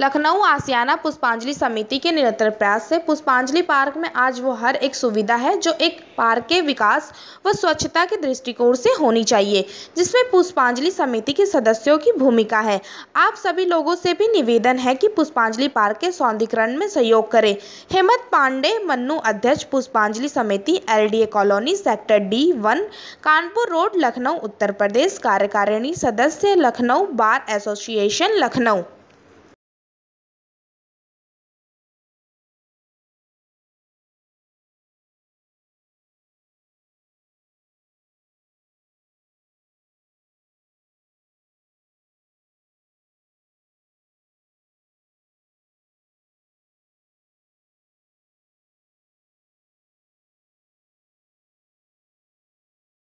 लखनऊ आसियाना पुष्पांजलि समिति के निरंतर प्रयास से पुष्पांजलि पार्क में आज वो हर एक सुविधा है जो एक पार्क के विकास व स्वच्छता के दृष्टिकोण से होनी चाहिए जिसमें पुष्पांजलि समिति के सदस्यों की भूमिका है आप सभी लोगों से भी निवेदन है कि पुष्पांजलि पार्क के सौंदीकरण में सहयोग करें हेमंत पांडे मन्नू अध्यक्ष पुष्पांजलि समिति L colony sector D one Kanpur road Lucknow Uttar Pradesh कार्यकारिणी सदस्य लखनऊ बार एसोसिएशन लखनऊ